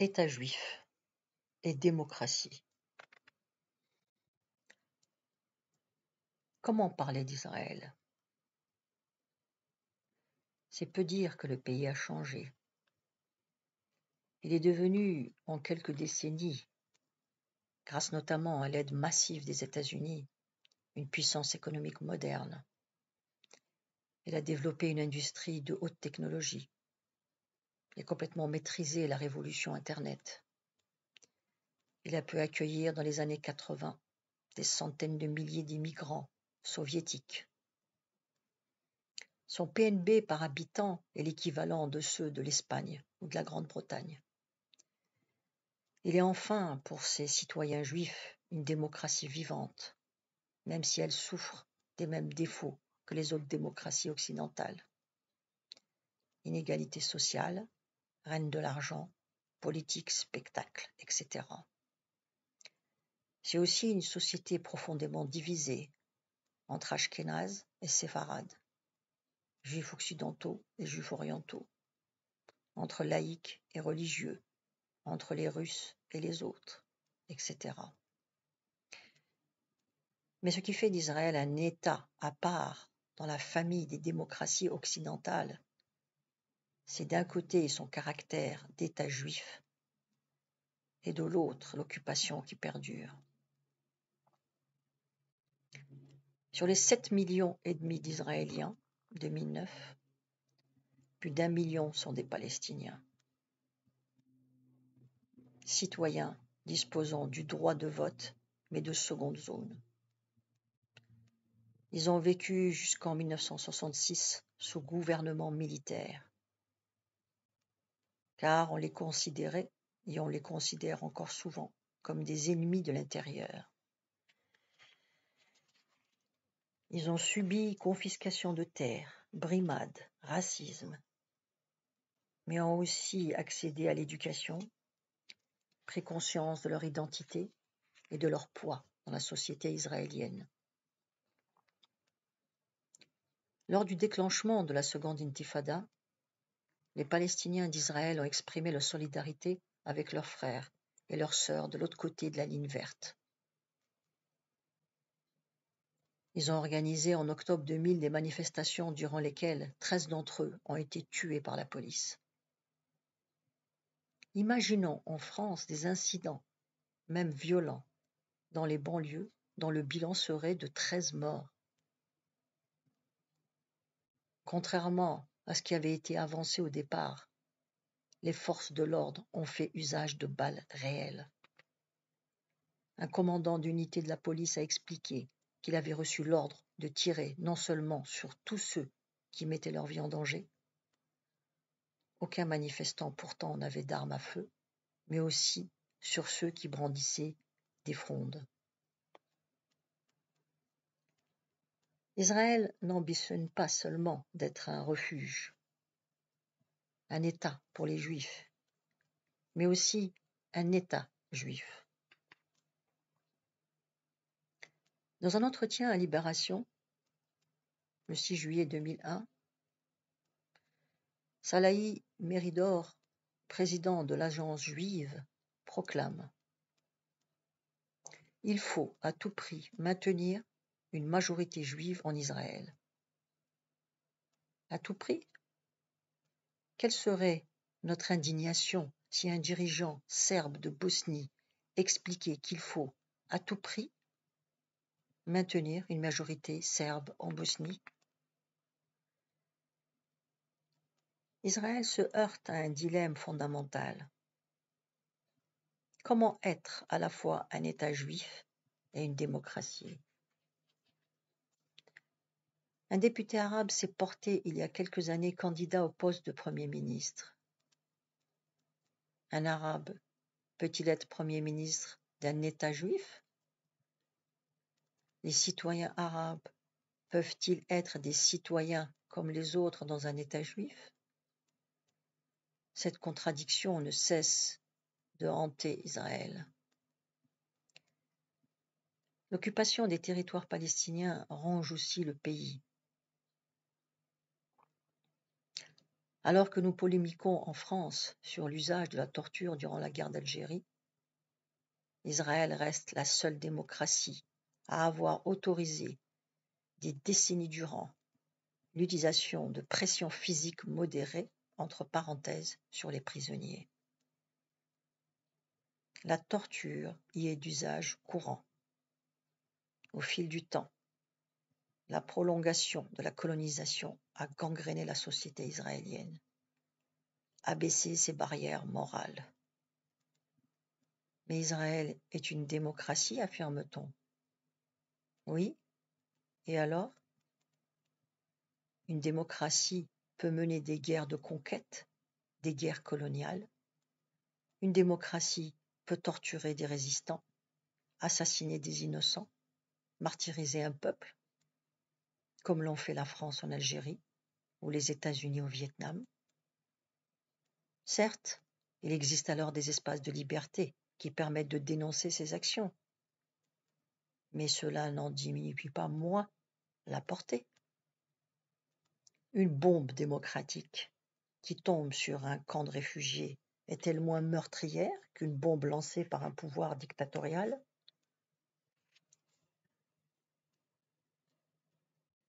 État juif et démocratie. Comment parler d'Israël C'est peu dire que le pays a changé. Il est devenu, en quelques décennies, grâce notamment à l'aide massive des États-Unis, une puissance économique moderne. Elle a développé une industrie de haute technologie, a complètement maîtrisé la révolution Internet. Il a pu accueillir dans les années 80 des centaines de milliers d'immigrants soviétiques. Son PNB par habitant est l'équivalent de ceux de l'Espagne ou de la Grande-Bretagne. Il est enfin, pour ses citoyens juifs, une démocratie vivante, même si elle souffre des mêmes défauts que les autres démocraties occidentales. Inégalité sociale, reine de l'argent, politique, spectacle, etc. C'est aussi une société profondément divisée entre ashkénazes et séfarades, juifs occidentaux et juifs orientaux, entre laïcs et religieux, entre les Russes et les autres, etc. Mais ce qui fait d'Israël un État à part dans la famille des démocraties occidentales c'est d'un côté son caractère d'État juif et de l'autre l'occupation qui perdure. Sur les 7,5 millions et demi d'Israéliens 2009, plus d'un million sont des Palestiniens. Citoyens disposant du droit de vote, mais de seconde zone. Ils ont vécu jusqu'en 1966 sous gouvernement militaire car on les considérait, et on les considère encore souvent, comme des ennemis de l'intérieur. Ils ont subi confiscation de terres, brimades, racisme, mais ont aussi accédé à l'éducation, pris conscience de leur identité et de leur poids dans la société israélienne. Lors du déclenchement de la seconde intifada, les Palestiniens d'Israël ont exprimé leur solidarité avec leurs frères et leurs sœurs de l'autre côté de la ligne verte. Ils ont organisé en octobre 2000 des manifestations durant lesquelles 13 d'entre eux ont été tués par la police. Imaginons en France des incidents, même violents, dans les banlieues dont le bilan serait de 13 morts. Contrairement à ce qui avait été avancé au départ. Les forces de l'ordre ont fait usage de balles réelles. Un commandant d'unité de la police a expliqué qu'il avait reçu l'ordre de tirer non seulement sur tous ceux qui mettaient leur vie en danger, aucun manifestant pourtant n'avait d'armes à feu, mais aussi sur ceux qui brandissaient des frondes. Israël n'ambitionne pas seulement d'être un refuge, un État pour les Juifs, mais aussi un État juif. Dans un entretien à Libération, le 6 juillet 2001, Salahi Méridor, président de l'agence juive, proclame Il faut à tout prix maintenir une majorité juive en Israël. À tout prix Quelle serait notre indignation si un dirigeant serbe de Bosnie expliquait qu'il faut, à tout prix, maintenir une majorité serbe en Bosnie Israël se heurte à un dilemme fondamental. Comment être à la fois un État juif et une démocratie un député arabe s'est porté il y a quelques années candidat au poste de Premier ministre. Un arabe peut-il être Premier ministre d'un État juif Les citoyens arabes peuvent-ils être des citoyens comme les autres dans un État juif Cette contradiction ne cesse de hanter Israël. L'occupation des territoires palestiniens ronge aussi le pays. Alors que nous polémiquons en France sur l'usage de la torture durant la guerre d'Algérie, Israël reste la seule démocratie à avoir autorisé des décennies durant l'utilisation de pressions physiques modérées, entre parenthèses, sur les prisonniers. La torture y est d'usage courant. Au fil du temps, la prolongation de la colonisation a gangréné la société israélienne, baissé ses barrières morales. Mais Israël est une démocratie, affirme-t-on. Oui, et alors Une démocratie peut mener des guerres de conquête, des guerres coloniales. Une démocratie peut torturer des résistants, assassiner des innocents, martyriser un peuple comme l'ont fait la France en Algérie ou les États-Unis au Vietnam. Certes, il existe alors des espaces de liberté qui permettent de dénoncer ces actions, mais cela n'en diminue pas moins la portée. Une bombe démocratique qui tombe sur un camp de réfugiés est-elle moins meurtrière qu'une bombe lancée par un pouvoir dictatorial